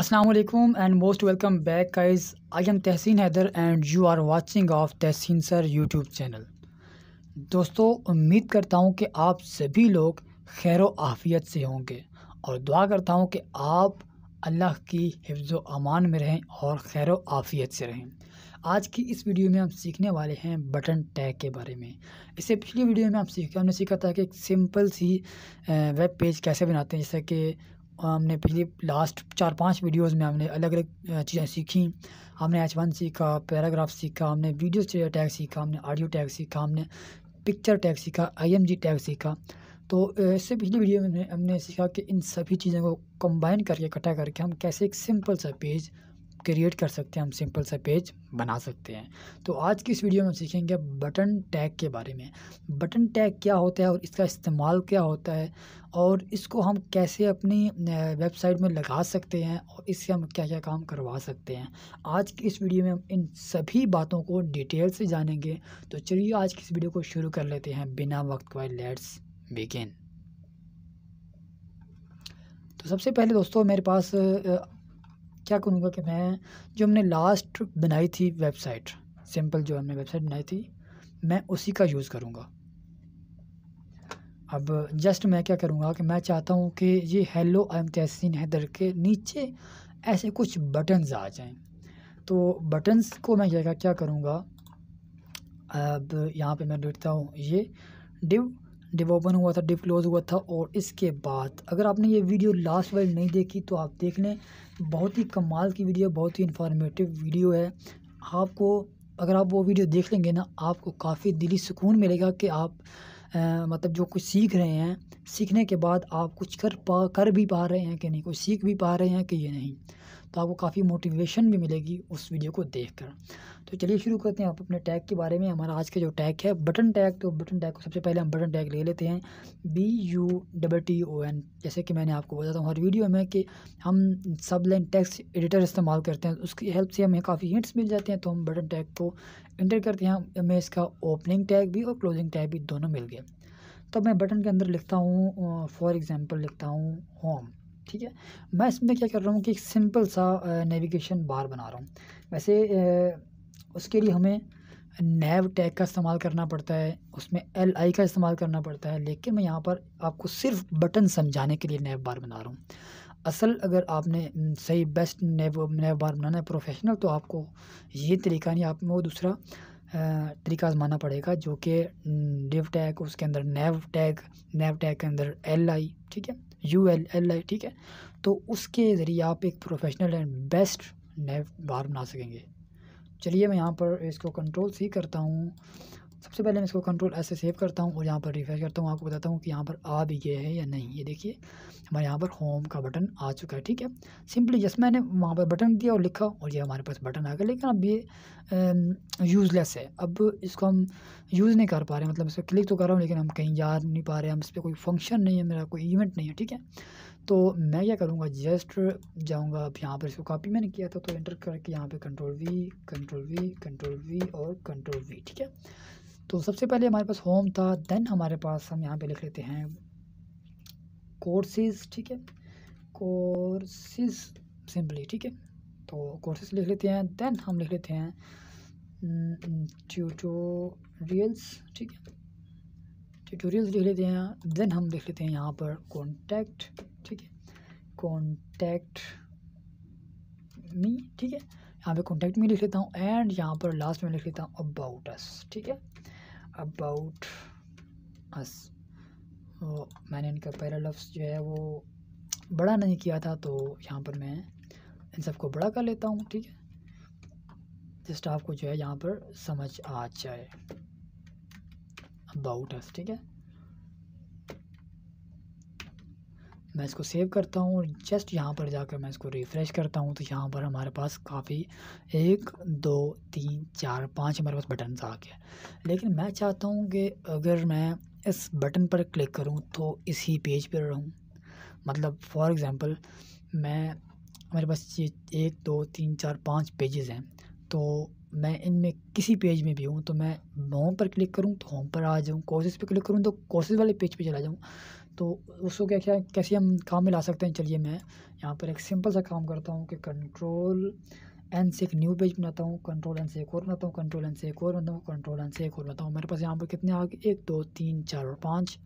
Aslam and most welcome back guys I am Tahseen Haider and you are watching of Tahseen sir YouTube channel दोस्तों उम्मीद करता हूँ कि आप सभी लोग खैर आफियत से होंगे और दुआ करता हूँ कि आप अल्लाह की हिफ्ज़ अमान में रहें और खैर आफियत से रहें आज की इस वीडियो में हम सीखने वाले हैं बटन टैग के बारे में इससे पिछली वीडियो में हम सीखे हमने सीखा था कि एक सिंपल सी वेब पेज कैसे बनाते हैं जैसे कि हमने पिछली लास्ट चार पांच वीडियोस में हमने अलग अलग चीज़ें सीखी हमने एच वन सीखा पैराग्राफ सीखा हमने वीडियो टैग सीखा हमने ऑडियो टैग सीखा हमने पिक्चर टैग सीखा आईएमजी टैग सीखा तो इससे पिछली वीडियो में हमने सीखा कि इन सभी चीज़ों को कंबाइन करके इकट्ठा करके हम कैसे एक सिंपल सा पेज क्रिएट कर सकते हैं हम सिंपल सा पेज बना सकते हैं तो आज की इस वीडियो में हम सीखेंगे बटन टैग के बारे में बटन टैग क्या होता है और इसका इस्तेमाल क्या होता है और इसको हम कैसे अपनी वेबसाइट में लगा सकते हैं और इससे हम क्या क्या काम करवा सकते हैं आज की इस वीडियो में हम इन सभी बातों को डिटेल से जानेंगे तो चलिए आज की इस वीडियो को शुरू कर लेते हैं बिना वक्त वाई लेट्स बिगिन तो सबसे पहले दोस्तों मेरे पास क्या करूँगा कि मैं जो हमने लास्ट बनाई थी वेबसाइट सिंपल जो हमने वेबसाइट बनाई थी मैं उसी का यूज़ करूँगा अब जस्ट मैं क्या करूँगा कि मैं चाहता हूँ कि ये hello I am Tahseen Haider के नीचे ऐसे कुछ बटन्स आ जाएं तो बटन्स को मैं क्या क्या करूँगा अब यहाँ पे मैं लिखता हूँ ये डिव डिप ओपन हुआ था डिप क्लोज़ हुआ था और इसके बाद अगर आपने ये वीडियो लास्ट वाइल नहीं देखी तो आप देख लें बहुत ही कमाल की वीडियो बहुत ही इन्फॉर्मेटिव वीडियो है आपको अगर आप वो वीडियो देख लेंगे ना आपको काफ़ी दिली सुकून मिलेगा कि आप आ, मतलब जो कुछ सीख रहे हैं सीखने के बाद आप कुछ कर पा कर भी पा रहे हैं कि नहीं कुछ सीख भी पा रहे हैं कि ये नहीं तो आपको काफ़ी मोटिवेशन भी मिलेगी उस वीडियो को देखकर तो चलिए शुरू करते हैं आप अपने टैग के बारे में हमारा आज का जो टैग है बटन टैग तो बटन टैग को सबसे पहले हम बटन टैग ले लेते हैं B U double T O N जैसे कि मैंने आपको बताता हूँ हर वीडियो में कि हम सब लाइन टैक्स एडिटर इस्तेमाल करते हैं उसकी हेल्प से हमें काफ़ी हिंट्स मिल जाते हैं तो हम बटन टैग को इंटर करते हैं हमें इसका ओपनिंग टैग भी और क्लोजिंग टैग भी दोनों मिल गए तो मैं बटन के अंदर लिखता हूँ फॉर एग्ज़ाम्पल लिखता हूँ होम ठीक है मैं इसमें क्या कर रहा हूँ कि एक सिंपल सा नेविगेशन बार बना रहा हूँ वैसे उसके लिए हमें नैव टैग का इस्तेमाल करना पड़ता है उसमें एल आई का इस्तेमाल करना पड़ता है लेकिन मैं यहाँ पर आपको सिर्फ बटन समझाने के लिए नैव बार बना रहा हूँ असल अगर आपने सही बेस्ट नैव नैव बार बनाना है प्रोफेशनल तो आपको ये तरीका नहीं आप वो दूसरा तरीका आजमाना पड़ेगा जो कि डिव टैग उसके अंदर नैव टैग नैव टैग के अंदर एल आई ठीक है यू एल एल आई ठीक है तो उसके ज़रिए आप एक professional and best nav bar बना सकेंगे चलिए मैं यहाँ पर इसको कंट्रोल सी करता हूँ सबसे पहले मैं इसको कंट्रोल ऐसे सेव करता हूँ और यहाँ पर रिफ्रेश करता हूँ आपको बताता हूँ कि यहाँ पर आ भी गया है या नहीं ये देखिए हमारे यहाँ पर होम का बटन आ चुका है ठीक है सिंपली जस्ट मैंने वहाँ पर बटन दिया और लिखा और ये हमारे पास बटन आ गया लेकिन अब ये यूज़लेस है अब इसको हम यूज़ नहीं कर पा रहे मतलब इसको क्लिक तो कर रहा हूँ लेकिन हम कहीं जा नहीं पा रहे हम इस पर कोई फंक्शन नहीं है मेरा कोई इवेंट नहीं है ठीक है तो मैं क्या करूँगा जस्ट जाऊँगा अब यहाँ पर इसको कॉपी मैंने किया था तो एंटर करके यहाँ पर control V control V control V और कंट्रोल वी ठीक है तो सबसे पहले हमारे पास होम था देन हमारे पास हम यहाँ पे लिख लेते हैं कोर्सेज ठीक है कोर्सेज सिंपली ठीक है तो कोर्सेज लिख लेते हैं देन हम लिख लेते हैं ट्यूटोरियल्स हम्म, ठीक है ट्यूटोरियल्स लिख लेते हैं देन हम लिख लेते हैं यहाँ पर कॉन्टैक्ट ठीक है कॉन्टैक्ट मी ठीक है यहाँ पे कॉन्टैक्ट मी लिख लेता हूँ एंड यहाँ पर लास्ट में लिख लेता हूँ अबाउट अस ठीक है अबाउट अस तो मैंने इनका पैरा लफ्ज़ जो है वो बड़ा नहीं किया था तो यहाँ पर मैं इन सबको बड़ा कर लेता हूँ ठीक है जस्ट आपको जो है यहाँ पर समझ आ जाए अबाउट अस ठीक है मैं इसको सेव करता हूँ और जस्ट यहाँ पर जाकर मैं इसको रिफ़्रेश करता हूँ तो यहाँ पर हमारे पास काफ़ी एक दो तीन चार पाँच हमारे पास बटन आ गए लेकिन मैं चाहता हूँ कि अगर मैं इस बटन पर क्लिक करूँ तो इसी पेज पर रहूँ मतलब फॉर एग्ज़ाम्पल मैं मेरे पास ये एक दो तीन चार पाँच पेजेस हैं तो मैं इनमें किसी पेज में भी हूँ तो मैं होम पर क्लिक करूँ तो होम पर आ जाऊँ कोर्सेज पे क्लिक करूँ तो कोर्सेज वाले पेज पे चला जाऊँ तो उसको क्या क्या कैसे हम काम में ला सकते हैं चलिए मैं यहाँ पर एक सिंपल सा काम करता हूँ कि कंट्रोल एन से एक न्यू पेज बनाता हूँ कंट्रोल एन से एक और बनाता हूँ कंट्रोल एन से एक और बनाता हूँ कंट्रोल एन से एक और बनाता हूँ मेरे पास यहाँ पर कितने आ गए एक दो तीन चार और पाँच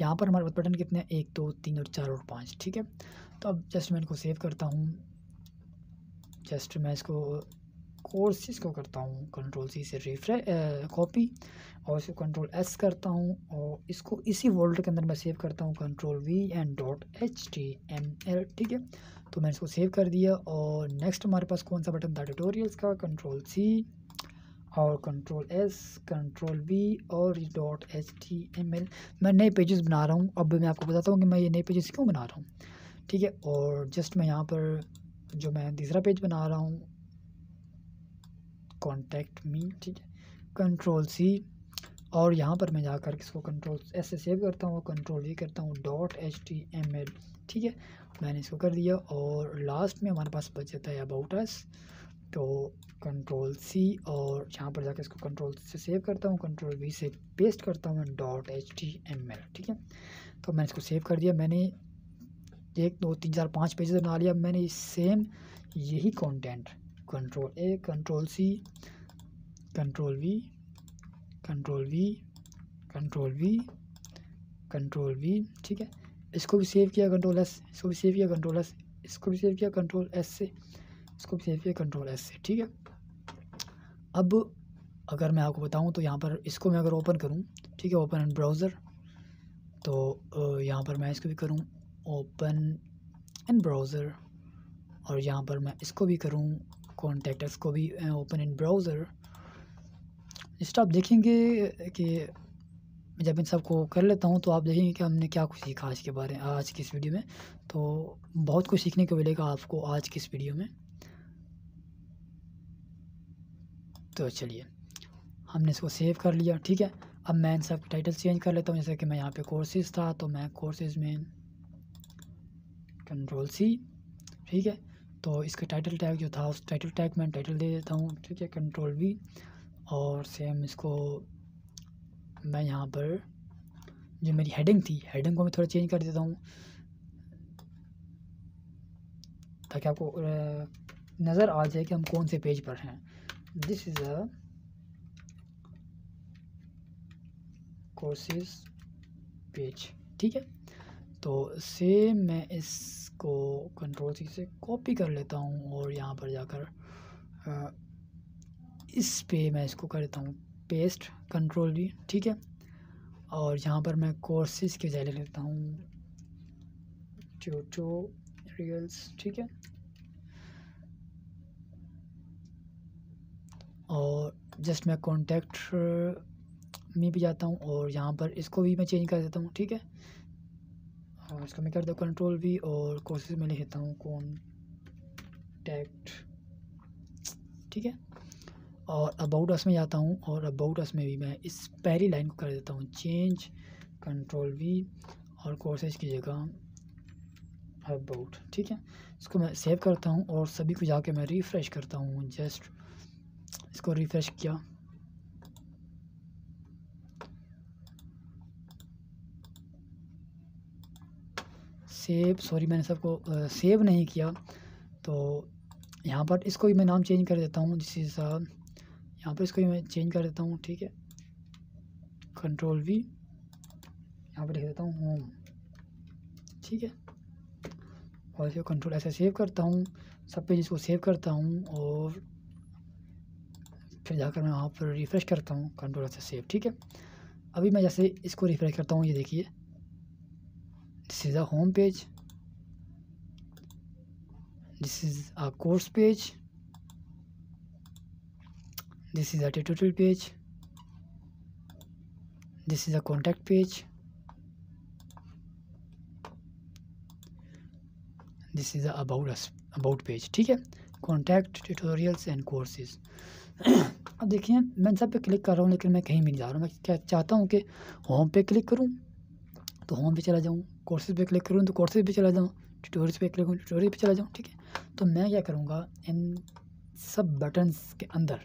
यहाँ पर हमारे पास बटन कितने हैं एक दो तीन और चार और पाँच ठीक है तो अब जस्ट मैं इनको सेव करता हूँ जस्ट मैं इसको कोर्स को करता हूँ कंट्रोल सी से रिफ्रे कॉपी और इसको कंट्रोल एस करता हूँ और इसको इसी वर्ल्ड के अंदर मैं सेव करता हूँ control V and dot H T M L ठीक है तो मैंने इसको सेव कर दिया और नेक्स्ट हमारे पास कौन सा बटन था ट्यूटोरियल्स का कंट्रोल सी और कंट्रोल एस कंट्रोल वी और dot H T M L मैं नए पेजेस बना रहा हूँ अब मैं आपको बताता हूँ कि मैं ये नए पेजेस क्यों बना रहा हूँ ठीक है और जस्ट मैं यहाँ पर जो मैं तीसरा पेज बना रहा हूँ कॉन्टैक्ट मी ठीक है कंट्रोल सी और यहाँ पर मैं जाकर इसको कंट्रोल एस से सेव करता हूँ कंट्रोल ये करता हूँ dot H T M L ठीक है मैंने इसको कर दिया और लास्ट में हमारे पास बच जाता है अबाउट अस तो कंट्रोल सी और यहाँ पर जाकर इसको कंट्रोल से सेव करता हूँ कंट्रोल वी से पेस्ट करता हूँ dot H T M L ठीक है तो मैंने इसको सेव कर दिया मैंने एक दो तीन चार पाँच पेजेस बना लिया मैंने सेम यही content control A control C control V control V control V control V ठीक है इसको भी सेव किया कंट्रोल एस इसको भी सेव किया कंट्रोल एस इसको भी सेव किया कंट्रोल एस से इसको भी सेव किया कंट्रोल एस से ठीक है अब अगर मैं आपको बताऊं तो यहाँ पर इसको मैं अगर ओपन करूँ ठीक है ओपन एंड ब्राउज़र तो यहाँ पर मैं इसको भी करूँ ओपन एंड ब्राउज़र और यहाँ पर मैं इसको भी करूँ कॉन्टैक्टर्स को भी ओपन इन ब्राउज़र जिस आप देखेंगे कि जब इन सबको कर लेता हूँ तो आप देखेंगे कि हमने क्या कुछ सीखा आज के बारे में आज की इस वीडियो में तो बहुत कुछ सीखने को मिलेगा आपको आज की इस वीडियो में तो चलिए हमने इसको सेव कर लिया ठीक है अब मैं इन सब टाइटल चेंज कर लेता हूँ जैसे कि मैं यहाँ पे कोर्सेज था तो मैं कोर्सेज में कंट्रोल सी ठीक है तो इसका टाइटल टैग जो था उस टाइटल टैग में टाइटल दे देता हूँ ठीक है कंट्रोल वी और सेम इसको मैं यहाँ पर जो मेरी हेडिंग थी हेडिंग को मैं थोड़ा चेंज कर देता हूँ ताकि आपको नज़र आ जाए कि हम कौन से पेज पर हैं this is a courses page ठीक है तो सेम मैं इस इसको कंट्रोल सी से कॉपी कर लेता हूँ और यहाँ पर जाकर इस पे मैं इसको कर देता हूँ पेस्ट कंट्रोल भी ठीक है और यहाँ पर मैं कोर्सेज के बजाय लेता हूँ रियल्स ठीक है और जस्ट मैं कॉन्टेक्ट में भी जाता हूँ और यहाँ पर इसको भी मैं चेंज कर देता हूँ ठीक है और हाँ, इसका मैं करता हूँ कंट्रोल भी और कोशिश में लिखता हूँ कौन टैक्ट ठीक है और अबाउट अस में जाता हूँ और अबाउट अस में भी मैं इस पहली लाइन को कर देता हूँ चेंज कंट्रोल वी और कोर्सेज की जगह अबाउट ठीक है इसको मैं सेव करता हूँ और सभी को जाके मैं रिफ़्रेश करता हूँ जस्ट इसको रिफ़्रेश किया सेव सॉरी मैंने सबको सेव नहीं किया तो यहाँ पर इसको भी मैं नाम चेंज कर देता हूँ जिस हिसाब यहाँ पर इसको भी मैं चेंज कर देता हूँ ठीक है कंट्रोल वी यहाँ पर लिख देता हूँ होम ठीक है और इसको कंट्रोल ऐसे सेव करता हूँ सब पेज इसको सेव करता हूँ और फिर जाकर मैं वहाँ पर रिफ़्रेश करता हूँ कंट्रोल ऐसे सेव ठीक है अभी मैं जैसे इसको रिफ़्रेश करता हूँ ये देखिए this is a home page this is a course page this is a tutorial page this is a contact page this is a about us about page ठीक है contact tutorials and courses अब देखिए मैं सब पे click कर रहा हूँ लेकिन मैं कहीं भी नहीं जा रहा हूँ मैं क्या चाहता हूँ कि होम पे क्लिक करूँ तो होम पे चला जाऊँ कोर्सेज पे क्लिक करूँ तो कोर्सेज पे चला जाऊँ ट्यूटोरियल्स पे क्लिक करूँ ट्यूटोरियल पे चला जाऊँ ठीक है तो मैं क्या करूँगा इन सब बटन्स के अंदर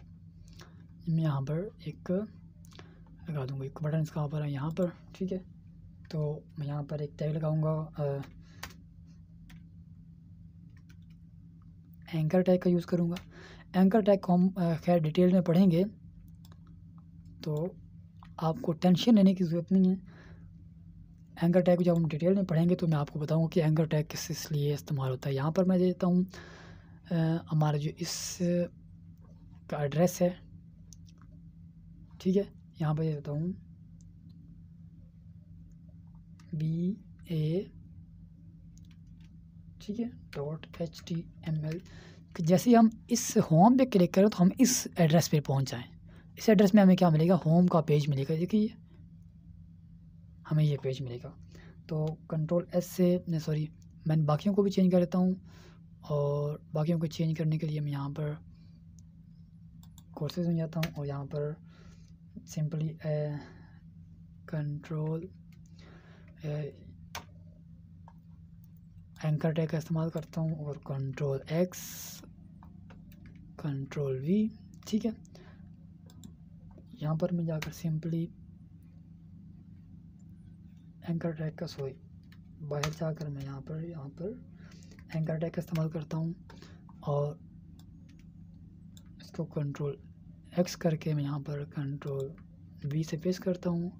मैं यहाँ पर एक लगा दूँगा एक बटन्स कहाँ पर है यहाँ पर ठीक है तो मैं यहाँ पर एक टैग लगाऊँगा एंकर टैग का यूज़ करूँगा एंकर टैग को हम खैर डिटेल में पढ़ेंगे तो आपको टेंशन लेने की ज़रूरत नहीं है एंकर टैग को जब हम डिटेल में पढ़ेंगे तो मैं आपको बताऊंगा कि एंकर टैग किस इस लिए इस्तेमाल होता है यहाँ पर मैं देता हूँ हमारा जो इस का एड्रेस है ठीक है यहाँ पर देता हूँ बी ए ठीक है dot H T M L जैसे हम इस होम पे क्लिक करें तो हम इस एड्रेस पे पहुँच जाएँ इस एड्रेस में हमें क्या मिलेगा होम का पेज मिलेगा देखिए हमें ये पेज मिलेगा तो कंट्रोल एस से सॉरी मैं बाकियों को भी चेंज कर देता हूँ और बाकियों को चेंज करने के लिए मैं यहाँ पर कोर्सेज में जाता हूँ और यहाँ पर सिंपली कंट्रोल एंकर टैग का इस्तेमाल करता हूँ और कंट्रोल एक्स कंट्रोल वी ठीक है यहाँ पर मैं जाकर सिंपली एंकर टैग का सॉरी बाहर जाकर मैं यहाँ पर यहाँ पर एंकर टैग का इस्तेमाल करता हूँ और इसको कंट्रोल एक्स करके मैं यहाँ पर कंट्रोल वी से पेस्ट करता हूँ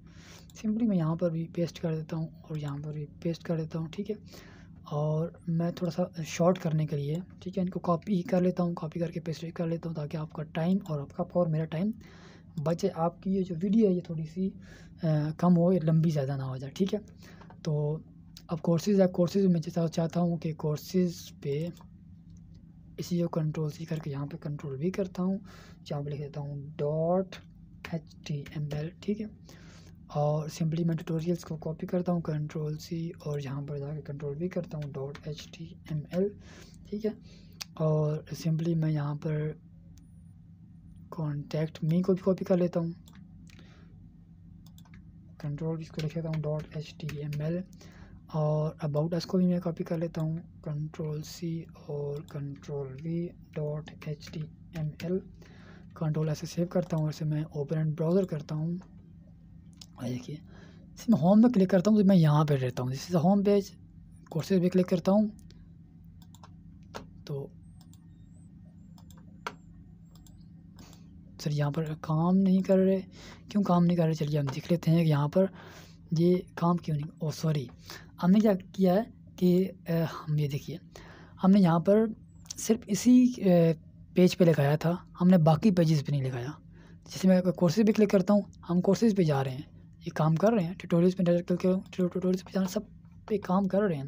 सिंपली मैं यहाँ पर भी पेस्ट कर देता हूँ और यहाँ पर भी पेस्ट कर देता हूँ ठीक है और मैं थोड़ा सा शॉर्ट करने के लिए ठीक है इनको कॉपी कर लेता हूँ कॉपी करके पेस्ट कर लेता हूँ ताकि आपका टाइम और आपका और मेरा टाइम बचे आपकी ये जो वीडियो है ये थोड़ी सी आ, कम हो लंबी ज़्यादा ना हो जाए ठीक है तो अब कोर्सेज़ है कोर्सेज़ में जैसा चाहता हूँ कि कोर्सेज़ पे इसी को कंट्रोल सी करके यहाँ पे कंट्रोल भी करता हूँ यहाँ पर लिख देता हूँ dot H T M L ठीक है और सिंपली मैं ट्यूटोरियल्स को कॉपी करता हूँ कंट्रोल सी और यहाँ पर जाकर कंट्रोल भी करता हूँ dot H T M L ठीक है और सिंपली मैं यहाँ पर कॉन्टैक्ट मी को भी कॉपी कर लेता हूँ कंट्रोल भी इसको लिख लेता हूँ dot H T M L और अबाउट एस को भी मैं कॉपी कर लेता हूँ कंट्रोल सी और control V dot H T M L control ऐसे सेव करता हूँ ऐसे मैं ओपन एंड ब्राउज़र करता हूँ और देखिए इसमें होम में क्लिक करता हूँ तो मैं यहाँ पर रहता हूँ जिससे होम पेज कोर्सेज भी क्लिक करता हूँ सर यहाँ पर काम नहीं कर रहे क्यों काम नहीं कर रहे चलिए हम देख लेते हैं कि यहाँ पर ये काम क्यों नहीं ओ सॉरी हमने क्या किया है कि हम ये देखिए हमने यहाँ पर सिर्फ इसी पेज पे लगाया था हमने बाकी पेजेस पे नहीं लगाया जैसे मैं कोर्सेज पे क्लिक करता हूँ हम कोर्सेज पे जा रहे हैं ये काम कर रहे हैं ट्यूटोरियल्स पे ट्यूटोरियल्स पे जाना सब पे काम कर रहे हैं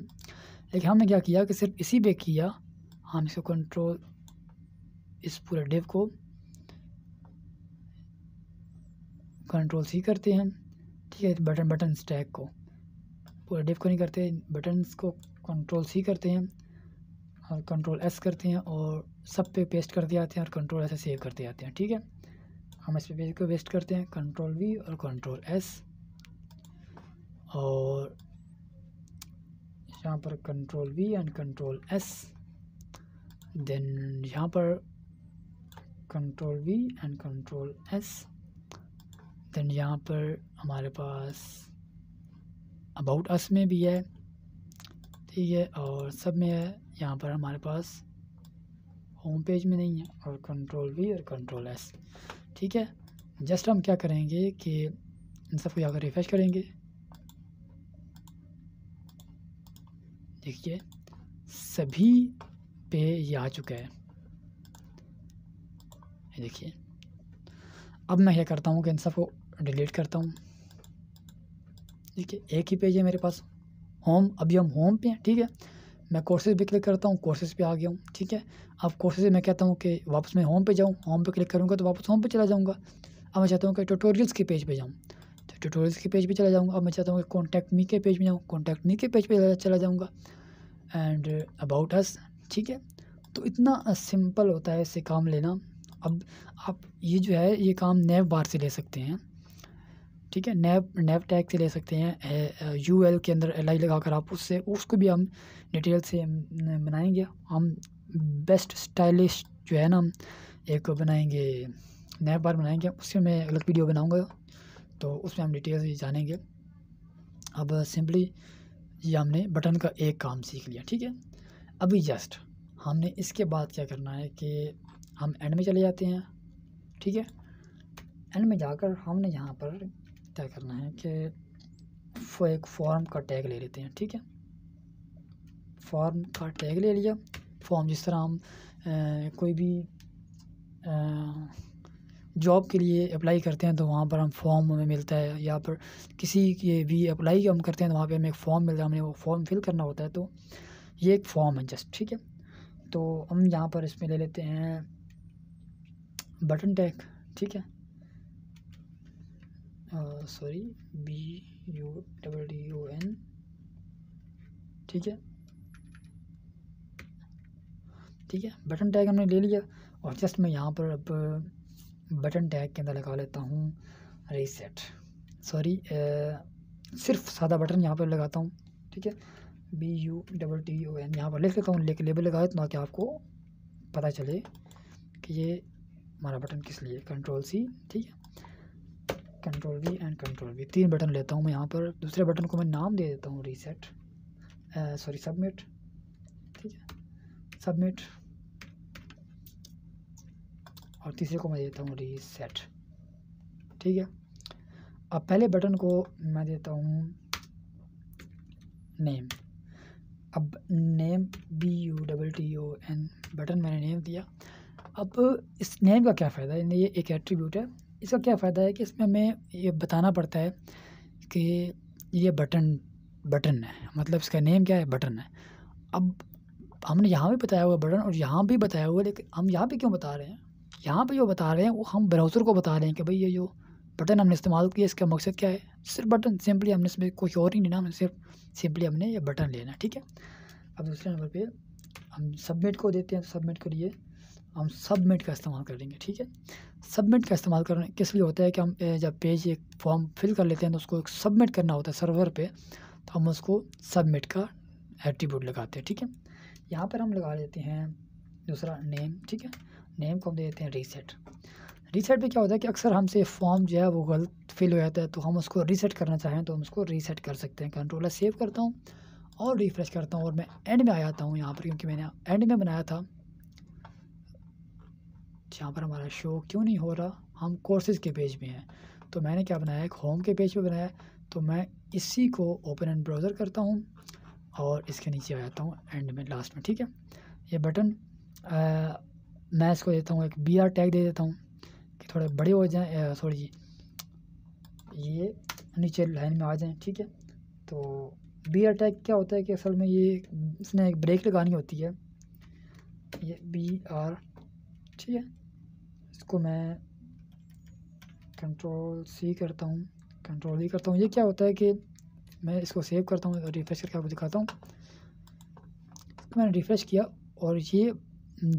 लेकिन हमने क्या किया कि सिर्फ इसी पे किया हम इसको कंट्रोल इस पूरे डिव को कंट्रोल सी करते हैं ठीक है बटन बटन स्टैक को पूरा डिप को नहीं करते बटन्स को कंट्रोल सी करते हैं और कंट्रोल एस करते हैं और सब पे पेस्ट करते आते हैं और कंट्रोल ऐसे सेव करते आते हैं ठीक है हम इस पे पेज को वेस्ट करते हैं कंट्रोल वी और कंट्रोल एस और यहाँ पर control V and control S then यहाँ पर control V and control S then यहाँ पर हमारे पास अबाउट अस में भी है ठीक है और सब में है यहाँ पर हमारे पास होम पेज में नहीं है और कंट्रोल वी और कंट्रोल एस ठीक है जस्ट हम क्या करेंगे कि इन सबको यहाँ पर रिफ्रेश करेंगे देखिए सभी पे ये आ चुका है देखिए अब मैं क्या करता हूँ कि इन सबको डिलीट करता हूँ देखिए एक ही पेज है मेरे पास होम अभी हम होम पे हैं ठीक है मैं कोर्सेज पे क्लिक करता हूँ कोर्सेज पे आ गया हूँ ठीक है अब कोर्सेज मैं कहता हूँ कि वापस मैं होम पे जाऊँ होम पे क्लिक करूँगा तो वापस होम पे चला जाऊँगा अब मैं चाहता हूँ कि ट्यूटोरियल्स के पेज पे जाऊँ तो ट्यूटोरियल्स के पेज पे चला जाऊँगा अब मैं चाहता हूँ कि कॉन्टैक्ट मी के पेज में जाऊँ कॉन्टैक्ट मी के पेज पर चला जाऊँगा एंड अबाउट अस ठीक है तो इतना सिंपल होता है इससे काम लेना अब आप ये जो है ये काम नैव बार से ले सकते हैं ठीक है नैब नैब टैग से ले सकते हैं यू एल के अंदर एल आई लगा कर आप उससे उसको भी हम डिटेल से बनाएंगे हम बेस्ट स्टाइलिश जो है ना एक बनाएंगे नैब बार बनाएंगे उससे मैं अलग वीडियो बनाऊंगा तो उसमें हम डिटेल्स भी जानेंगे अब सिंपली ये हमने बटन का एक काम सीख लिया ठीक है अभी जस्ट हमने इसके बाद क्या करना है कि हम एंड में चले जाते हैं ठीक है एंड में जाकर हमने यहाँ पर क्या करना है कि एक फॉर्म का टैग ले लेते हैं ठीक है फॉर्म का टैग ले लिया फॉर्म जिस तरह हम आ, कोई भी जॉब के लिए अप्लाई करते हैं तो वहाँ पर हम फॉर्म हमें मिलता है या पर किसी के भी अप्लाई हम करते हैं तो वहाँ पर हमें एक फ़ॉर्म मिलता है हमने वो फॉर्म फिल करना होता है तो ये एक फॉर्म है जस्ट ठीक है तो हम यहाँ पर इसमें ले लेते हैं बटन टैग ठीक है sorry B U double D O N ठीक है ठीक है बटन टैग हमने ले लिया और जस्ट मैं यहाँ पर अब बटन uh, टैग के अंदर लगा लेता हूँ रीसेट सॉरी uh, सिर्फ सादा बटन यहाँ पर लगाता हूँ ठीक है B U double T O N यहाँ पर लिख लेता हूँ लेकिन लेबल लगा देता कि आपको पता चले कि ये हमारा बटन किस लिए कंट्रोल सी ठीक है control V and control V तीन बटन लेता हूँ मैं यहाँ पर दूसरे बटन को मैं नाम दे देता हूँ रीसेट सॉरी सबमिट ठीक है सबमिट और तीसरे को मैं देता हूँ रीसेट ठीक है अब पहले बटन को मैं देता हूँ नेम अब name B U double T O N button मैंने नेम दिया अब इस नेम का क्या फ़ायदा है ये एक एट्रीब्यूट है इसका क्या फ़ायदा है कि इसमें हमें ये बताना पड़ता है कि ये बटन बटन है मतलब इसका नेम क्या है बटन है अब हमने यहाँ भी बताया हुआ बटन और यहाँ भी बताया हुआ लेकिन हम यहाँ पे क्यों बता रहे हैं यहाँ पे जो बता रहे हैं वो हम ब्राउज़र को बता रहे हैं कि भाई ये जो बटन हमने इस्तेमाल किया इसका मकसद क्या है सिर्फ बटन सिंपली हमने इसमें कुछ और ही नहीं लेना हमने सिर्फ सिंपली हमने ये बटन लेना ठीक है अब दूसरे नंबर पर हम सबमिट को देते हैं सबमिट के लिए हम सबमिट का इस्तेमाल करेंगे ठीक है सबमिट का इस्तेमाल करने किस लिए होता है कि हम जब पेज एक फॉर्म फिल कर लेते हैं तो उसको एक सबमिट करना होता है सर्वर पे तो हम उसको सबमिट का एट्रीब्यूट लगाते हैं ठीक है यहाँ पर हम लगा देते हैं दूसरा नेम ठीक है नेम को हम दे देते हैं रीसेट रीसेट पर क्या होता है कि अक्सर हमसे फॉर्म जो है वो गलत फिल हो जाता है तो हम उसको रीसेट करना चाहें तो हम उसको रीसेट कर सकते हैं कंट्रोलर सेव करता हूँ और रिफ्रेश करता हूँ और मैं एंड में आ जाता हूँ यहाँ पर क्योंकि मैंने एंड में बनाया था जहाँ पर हमारा शो क्यों नहीं हो रहा हम कोर्सेज़ के पेज में हैं तो मैंने क्या बनाया एक होम के पेज पर पे बनाया तो मैं इसी को ओपन एंड ब्राउज़र करता हूँ और इसके नीचे आ जाता हूँ एंड में लास्ट में ठीक है ये बटन आ, मैं इसको देता हूँ एक बी आर टैग दे देता हूँ कि थोड़े बड़े हो जाएँ थोड़ी ये नीचे लाइन में आ जाएँ ठीक है तो बी आर टैग क्या होता है कि असल में ये इसने एक ब्रेक लगानी होती है ये बी आर ठीक है इसको मैं कंट्रोल सी करता हूँ कंट्रोल ही करता हूँ ये क्या होता है कि मैं इसको सेव करता हूँ और रिफ़्रेश करके आपको दिखाता हूँ तो मैंने रिफ़्रेश किया और ये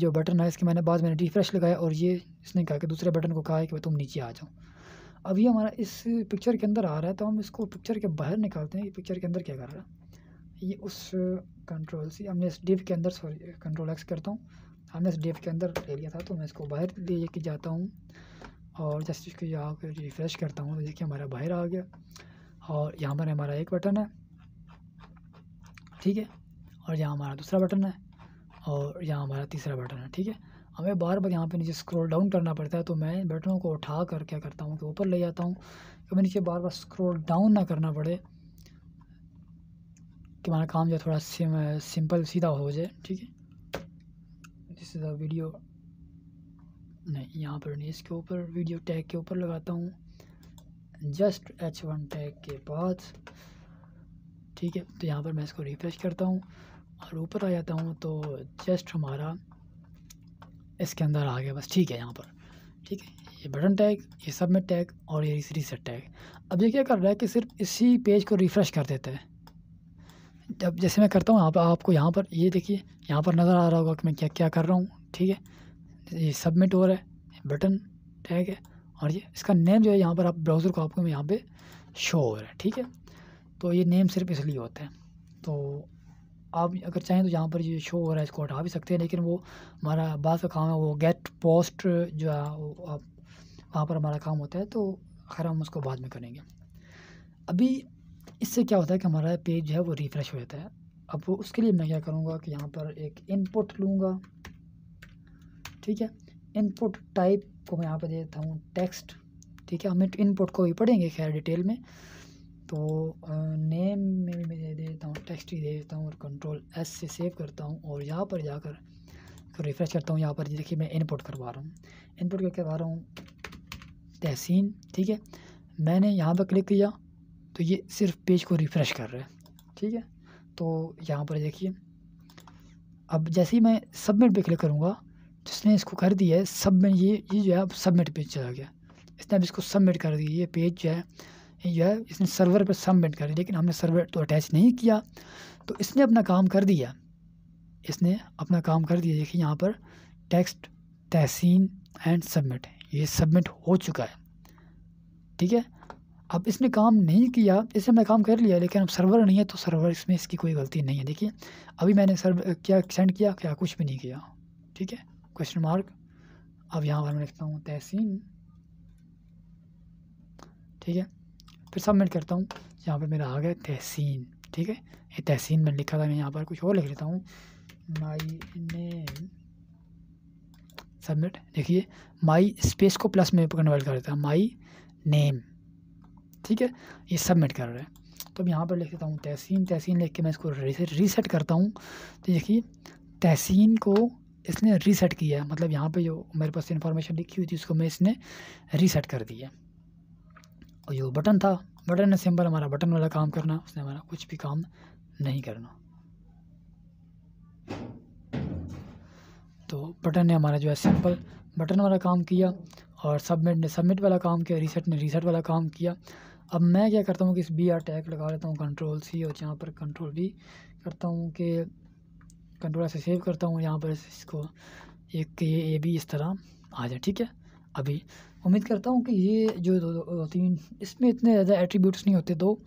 जो बटन है इसके मैंने बाद मैंने रिफ़्रेश लगाया और ये इसने कहा कि दूसरे बटन को कहा है कि तुम नीचे आ जाओ अब ये हमारा इस पिक्चर के अंदर आ रहा है तो हम इसको पिक्चर के बाहर निकालते हैं ये पिक्चर के अंदर क्या कर रहा है ये उस कंट्रोल से हमने इस डिप के अंदर सॉरी कंट्रोल एक्स करता हूँ हमने इस डेप के अंदर ले लिया था तो मैं इसको बाहर ले के जाता हूँ और जस्ट इसको यहाँ पर रिफ़्रेश करता हूँ तो देखिए हमारा बाहर आ गया और यहाँ पर हमारा एक बटन है ठीक है और यहाँ हमारा दूसरा बटन है और यहाँ हमारा तीसरा बटन है ठीक है हमें बार बार यहाँ पे नीचे स्क्रॉल डाउन करना पड़ता है तो मैं बटनों को उठा कर क्या करता हूँ कि ऊपर ले जाता हूँ कि मैं नीचे बार बार स्क्रॉल डाउन ना करना पड़े कि हमारा काम जो थोड़ा सिम सिंपल सीधा हो जाए ठीक है दिस इज़ अ वीडियो नहीं यहाँ पर नहीं इसके ऊपर वीडियो टैग के ऊपर लगाता हूँ जस्ट एच वन टैग के बाद ठीक है तो यहाँ पर मैं इसको रिफ्रेश करता हूँ और ऊपर आ जाता हूँ तो जस्ट हमारा इसके अंदर आ गया बस ठीक है यहाँ पर ठीक है ये बटन टैग ये सब में टैग और ये रिसेट टैग अब ये क्या कर रहा है कि सिर्फ इसी पेज को रिफ़्रेश कर देता है जब जैसे मैं करता हूँ आप आपको यहाँ पर ये देखिए यहाँ पर नज़र आ रहा होगा कि मैं क्या क्या कर रहा हूँ ठीक है ये सबमिट हो रहा है बटन टैग है और ये इसका नेम जो है यहाँ पर आप ब्राउज़र को आपको यहाँ पे शो हो रहा है ठीक है तो ये नेम सिर्फ इसलिए होता है तो आप अगर चाहें तो यहाँ पर ये शो हो रहा है इसको हटा भी सकते हैं लेकिन वो हमारा बाद का काम है वो गेट पोस्ट जो है आप वहाँ पर हमारा काम होता है तो खैर हम उसको बाद में करेंगे अभी इससे क्या होता है कि हमारा पेज जो है वो रिफ़्रेश हो जाता है अब वो उसके लिए मैं क्या करूँगा कि यहाँ पर एक इनपुट लूँगा ठीक है इनपुट टाइप को मैं यहाँ पर देता हूँ टेक्स्ट ठीक है हमें इनपुट को भी पढ़ेंगे खैर डिटेल में तो नेम में भी मैं दे देता हूँ टेक्स्ट ही दे देता हूँ और कंट्रोल एस से सेव करता हूँ और यहाँ पर जाकर तो रिफ़्रेश करता हूँ यहाँ पर देखिए मैं इनपुट करवा रहा हूँ इनपुट करवा रहा हूँ तहसीन ठीक है मैंने यहाँ पर क्लिक किया तो ये सिर्फ पेज को रिफ़्रेश कर रहा है ठीक है तो यहाँ पर देखिए अब जैसे ही मैं सबमिट पे क्लिक करूँगा जिसने इसको कर दिया है सबमिट ये ये जो है अब सबमिट पेज चला गया इसने अब इसको सबमिट कर दिया ये पेज जो है ये जो है इसने सर्वर पर सबमिट कर दिया लेकिन हमने सर्वर तो अटैच नहीं किया तो इसने अपना काम कर दिया इसने अपना काम कर दिया देखिए यहाँ पर टेक्स्ट तहसीन एंड सबमिट ये सबमिट हो चुका है ठीक है अब इसने काम नहीं किया इसे मैं काम कर लिया लेकिन अब सर्वर नहीं है तो सर्वर इसमें इसकी कोई गलती नहीं है देखिए अभी मैंने सर्व क्या सेंड किया क्या कुछ भी नहीं किया ठीक है क्वेश्चन मार्क अब यहाँ पर मैं लिखता हूँ तहसीन ठीक है फिर सबमिट करता हूँ यहाँ पर मेरा आ गया तहसीन ठीक है ये तहसीन मैंने लिखा था मैं यहाँ पर कुछ और लिख लेता हूँ माई नेम सबमिट देखिए माई स्पेस को प्लस में कन्वर्ट कर देता हूँ माई नेम ठीक है ये सबमिट कर रहे हैं तो अब यहाँ पर लिख देता हूँ तहसीन तहसीन लिख के मैं इसको रीसेट करता हूँ तो देखिए तहसीन को इसने रीसेट किया है मतलब यहाँ पे जो मेरे पास इन्फॉर्मेशन लिखी हुई थी उसको मैं इसने रीसेट कर दिया और जो बटन था बटन ने सिंपल हमारा बटन वाला काम करना उसने हमारा कुछ भी काम नहीं करना तो बटन ने हमारा जो है सिंपल बटन वाला काम किया और सबमिट ने सबमिट वाला काम किया रीसेट ने रीसेट वाला काम किया अब मैं क्या करता हूँ कि इस बी आर टैग लगा लेता हूँ कंट्रोल सी और यहाँ पर कंट्रोल बी करता हूँ कि कंट्रोल से सेव करता हूँ यहाँ पर इसको एक ये ए बी इस तरह आ जाए ठीक है अभी उम्मीद करता हूँ कि ये जो दो, दो तीन इसमें इतने ज़्यादा एट्रीब्यूट्स नहीं होते दो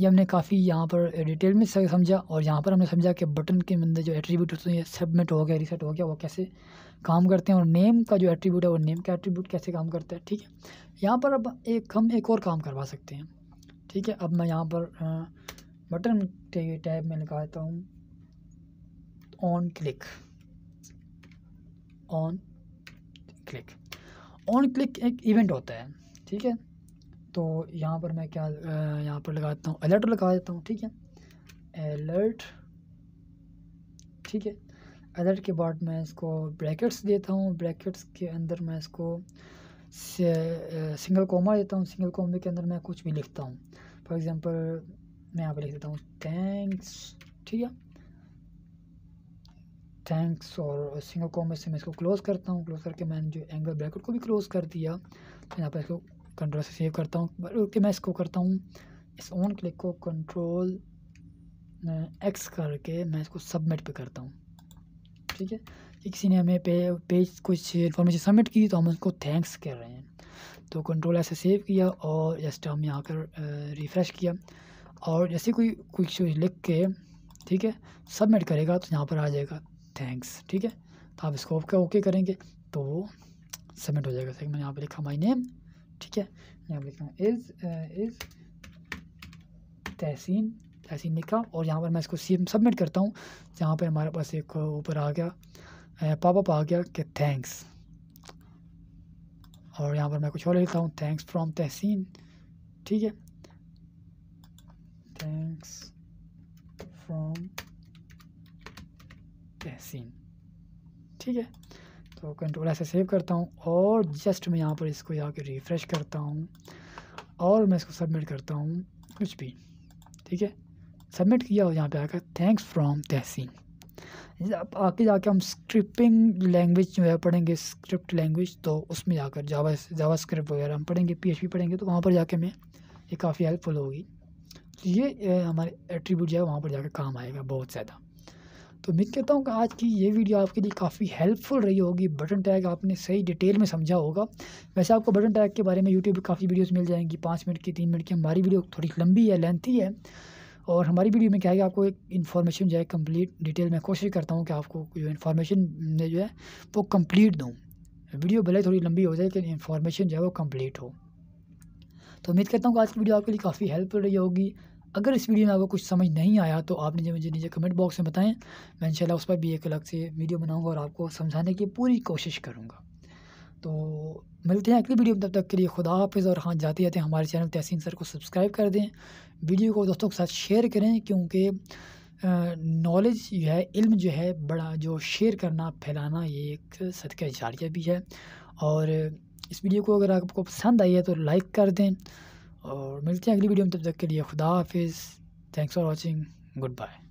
ये हमने काफ़ी यहाँ पर डिटेल में समझा और यहाँ पर हमने समझा कि बटन के अंदर जो एट्रीब्यूट होते हैं सबमिट हो गया रिसेट हो गया वो कैसे काम करते हैं और नेम का जो एट्रीब्यूट है वो नेम का एट्रीब्यूट कैसे काम करता है ठीक है यहाँ पर अब एक हम एक और काम करवा सकते हैं ठीक है अब मैं यहाँ पर बटन टैब में लगा देता हूँ on click on click on click एक इवेंट होता है ठीक है तो यहाँ पर मैं क्या यहाँ पर लगा देता हूँ अलर्ट लगा देता हूँ ठीक है अलर्ट ठीक है एडल्ट के बाद मैं इसको ब्रैकेट्स देता हूँ ब्रैकेट्स के अंदर मैं इसको सिंगल कोमा देता हूँ सिंगल कोमे के अंदर मैं कुछ भी लिखता हूँ फॉर एग्ज़ाम्पल मैं यहाँ पर लिख देता हूँ थैंक्स ठीक है थैंक्स और सिंगल कोमे से मैं इसको क्लोज़ करता हूँ क्लोज़ करके मैंने जो एंगल ब्रैकेट को भी क्लोज़ कर दिया फिर तो यहाँ पर इसको कंट्रोल से सेव करता हूँ बल्कि मैं इसको करता हूँ इस ऑन क्लिक को कंट्रोल एक्स करके मैं इसको सबमिट पे करता हूँ ठीक है किसी ने हमें पे पेज कुछ इन्फॉर्मेशन सबमिट की तो हम उसको थैंक्स कर रहे हैं तो कंट्रोल ऐसे सेव किया और जस्ट हम यहाँ कर रिफ़्रेश किया और जैसे कोई कुछ लिख के ठीक है सबमिट करेगा तो यहाँ पर आ जाएगा थैंक्स ठीक है तो आप इसको ओके ओके करेंगे तो वो सबमिट हो जाएगा सर मैंने यहाँ पर लिखा माई नेम ठीक है यहाँ पर लिखा इज़ इज़ तहसीन ऐसे निका और यहाँ पर मैं इसको सी सबमिट करता हूँ जहाँ पर हमारे पास एक ऊपर आ गया पापअप आ गया कि थैंक्स और यहाँ पर मैं कुछ और लिखता हूँ थैंक्स फ्रॉम तहसीन ठीक है थैंक्स फ्रॉम तहसीन ठीक है तो कंट्रोल ऐसे सेव करता हूँ और जस्ट मैं यहाँ पर इसको जाकर रिफ़्रेश करता हूँ और मैं इसको सबमिट करता हूँ कुछ भी ठीक है सबमिट किया और यहाँ पे आकर थैंक्स फ्रॉम तहसीन आगे जाके हम स्क्रिप्टिंग लैंग्वेज जो है पढ़ेंगे स्क्रिप्ट लैंग्वेज तो उसमें जाकर जावा जावा स्क्रिप्ट वगैरह हम पढ़ेंगे पी पढ़ेंगे तो वहाँ पर जाके हमें ये काफ़ी हेल्पफुल होगी तो ये हमारे एट्रीब्यूट जो है वहाँ पर जाकर काम आएगा बहुत ज़्यादा तो उम्मीद कहता हूँ कि आज की ये वीडियो आपके लिए काफ़ी हेल्पफुल रही होगी बटन टैग आपने सही डिटेल में समझा होगा वैसे आपको बटन टैग के बारे में यूट्यूब पर काफ़ी वीडियोज़ मिल जाएंगी पाँच मिनट की तीन मिनट की हमारी वीडियो थोड़ी लंबी है लेंथी है और हमारी वीडियो में क्या है आपको एक इन्फॉर्मेशन जो है कम्प्लीट डिटेल में कोशिश करता हूँ कि आपको जो इन्फॉर्मेशन जो है वो कम्प्लीट दूँ वीडियो भले थोड़ी लंबी हो जाए लेकिन इन्फॉर्मेशन जो है वो कम्प्लीट हो तो उम्मीद करता हूँ कि आज की वीडियो आपके लिए काफ़ी हेल्पफुल रही होगी अगर इस वीडियो में आपको कुछ समझ नहीं आया तो आप मुझे मुझे नीचे कमेंट बॉक्स में बताएं मैं इंशाल्लाह उस पर भी एक अलग से वीडियो बनाऊंगा और आपको समझाने की पूरी कोशिश करूंगा तो मिलते हैं अगली वीडियो में तब तक के लिए खुदा हाफिज़ और हाँ जाते जाते हमारे चैनल तहसीन सर को सब्सक्राइब कर दें वीडियो को दोस्तों के साथ शेयर करें क्योंकि नॉलेज जो है इल्म जो है बड़ा जो शेयर करना फैलाना ये एक सदका जारिया भी है और इस वीडियो को अगर आपको पसंद आई है तो लाइक कर दें और मिलते हैं अगली वीडियो में तब तक के लिए खुदा हाफिज़ thanks for watching good bye